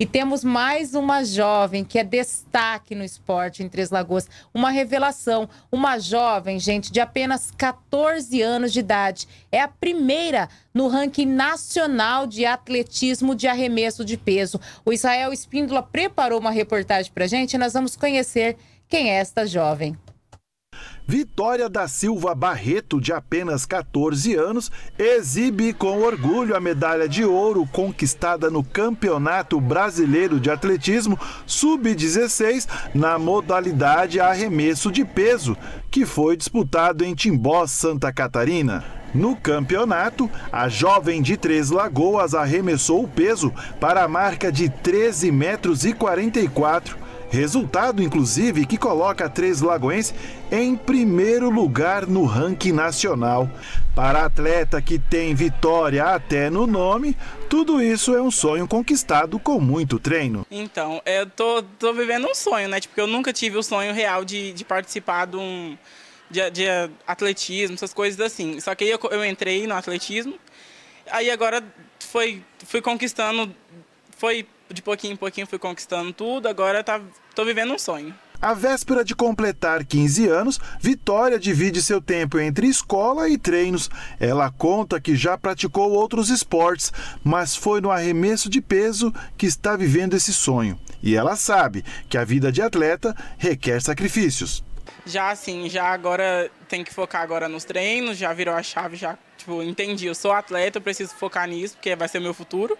E temos mais uma jovem que é destaque no esporte em Três Lagoas. Uma revelação. Uma jovem, gente, de apenas 14 anos de idade. É a primeira no ranking nacional de atletismo de arremesso de peso. O Israel Espíndola preparou uma reportagem para gente e nós vamos conhecer quem é esta jovem. Vitória da Silva Barreto, de apenas 14 anos, exibe com orgulho a medalha de ouro conquistada no Campeonato Brasileiro de Atletismo Sub-16 na modalidade arremesso de peso, que foi disputado em Timbó, Santa Catarina. No campeonato, a jovem de Três Lagoas arremessou o peso para a marca de 13 metros e 44 Resultado, inclusive, que coloca a Três Lagoens em primeiro lugar no ranking nacional. Para atleta que tem vitória até no nome, tudo isso é um sonho conquistado com muito treino. Então, é, eu tô, tô vivendo um sonho, né? Tipo, eu nunca tive o sonho real de, de participar de um. De, de, atletismo, essas coisas assim. Só que aí eu, eu entrei no atletismo, aí agora foi, fui conquistando, foi de pouquinho em pouquinho fui conquistando tudo, agora tá, tô vivendo um sonho. À véspera de completar 15 anos, Vitória divide seu tempo entre escola e treinos. Ela conta que já praticou outros esportes, mas foi no arremesso de peso que está vivendo esse sonho. E ela sabe que a vida de atleta requer sacrifícios. Já assim, já agora tem que focar agora nos treinos, já virou a chave, já tipo, entendi, eu sou atleta, eu preciso focar nisso, porque vai ser o meu futuro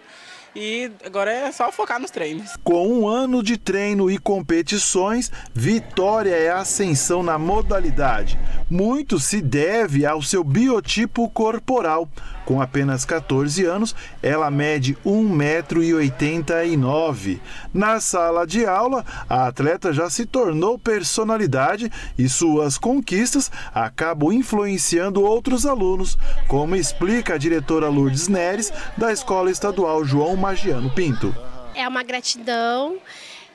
e agora é só focar nos treinos. Com um ano de treino e competições, Vitória é ascensão na modalidade. Muito se deve ao seu biotipo corporal. Com apenas 14 anos, ela mede 1,89m. Na sala de aula, a atleta já se tornou personalidade e suas conquistas acabam influenciando outros alunos, como explica a diretora Lourdes Neres, da Escola Estadual João Magiano Pinto. É uma gratidão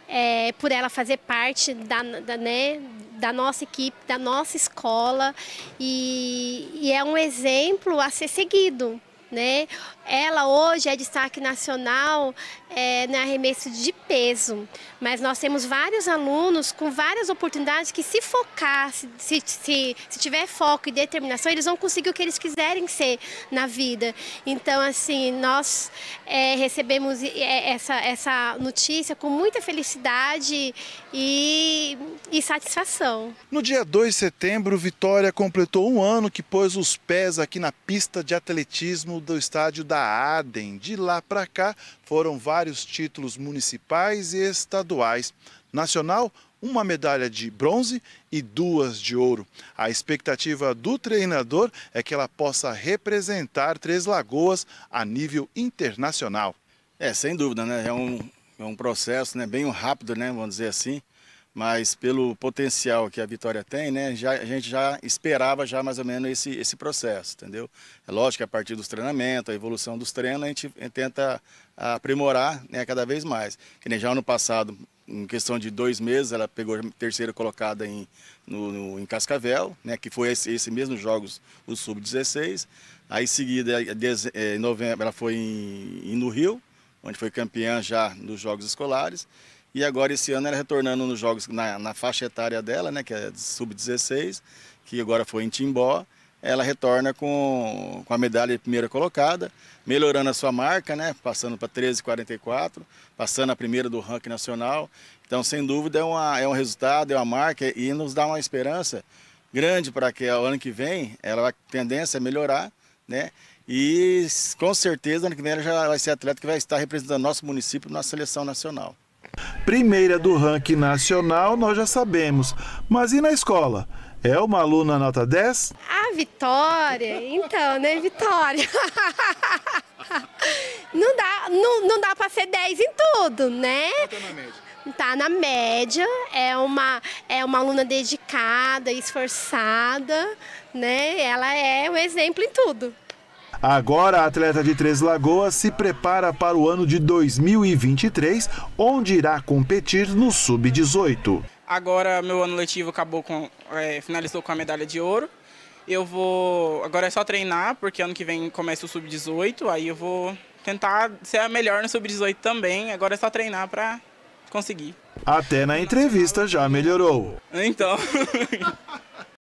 é, por ela fazer parte da, da, né, da nossa equipe, da nossa escola e, e é um exemplo a ser seguido. Né? Ela hoje é destaque nacional é, no arremesso de peso, mas nós temos vários alunos com várias oportunidades que se focar, se, se, se, se tiver foco e determinação, eles vão conseguir o que eles quiserem ser na vida. Então, assim, nós é, recebemos é, essa, essa notícia com muita felicidade e, e satisfação. No dia 2 de setembro, Vitória completou um ano que pôs os pés aqui na pista de atletismo do estádio da da ADEM. De lá para cá foram vários títulos municipais e estaduais. Nacional, uma medalha de bronze e duas de ouro. A expectativa do treinador é que ela possa representar Três Lagoas a nível internacional. É, sem dúvida, né? É um, é um processo né? bem rápido, né? Vamos dizer assim mas pelo potencial que a Vitória tem, né, já, a gente já esperava já mais ou menos esse, esse processo, entendeu? É lógico que a partir dos treinamentos, a evolução dos treinos, a gente tenta aprimorar né, cada vez mais. Que nem já ano passado, em questão de dois meses, ela pegou a terceira colocada em, no, no, em Cascavel, né, que foi esse, esse mesmo jogos, o Sub-16. Aí em seguida, é, em é, novembro, ela foi em, em, no Rio, onde foi campeã já nos Jogos Escolares. E agora esse ano ela retornando nos jogos na, na faixa etária dela, né, que é sub-16, que agora foi em Timbó. Ela retorna com, com a medalha de primeira colocada, melhorando a sua marca, né, passando para 13,44, passando a primeira do ranking nacional. Então, sem dúvida, é, uma, é um resultado, é uma marca e nos dá uma esperança grande para que o ano que vem ela a tendência é melhorar, né? E com certeza ano que vem ela já vai ser atleta que vai estar representando nosso município, na seleção nacional. Primeira do ranking nacional, nós já sabemos. Mas e na escola? É uma aluna nota 10? Ah, Vitória! Então, né, Vitória? Não dá, não, não dá para ser 10 em tudo, né? Tá, tá na média, é uma, é uma aluna dedicada, esforçada, né? Ela é o um exemplo em tudo. Agora, a atleta de Três Lagoas se prepara para o ano de 2023, onde irá competir no Sub-18. Agora, meu ano letivo acabou com, é, finalizou com a medalha de ouro. Eu vou. Agora é só treinar, porque ano que vem começa o Sub-18. Aí eu vou tentar ser a melhor no Sub-18 também. Agora é só treinar para conseguir. Até na entrevista já melhorou. Então.